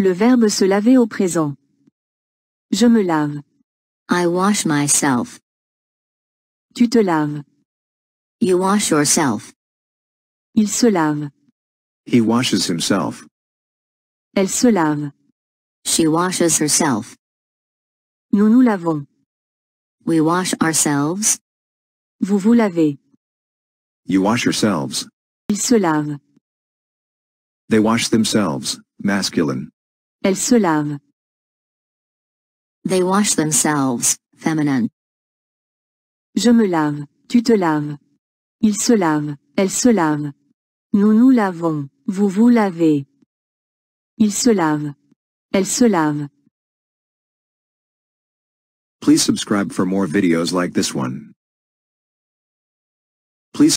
Le verbe se laver au présent. Je me lave. I wash myself. Tu te laves. You wash yourself. Il se lave. He washes himself. Elle se lave. She washes herself. Nous nous lavons. We wash ourselves. Vous vous lavez. You wash yourselves. Ils se lavent. They wash themselves, masculine. Elles se lavent. They wash themselves, feminine. Je me lave, tu te laves. Ils se lavent, elles se lavent. Nous nous lavons, vous vous lavez. Ils se lavent, Elle se lave. Please subscribe for more videos like this one.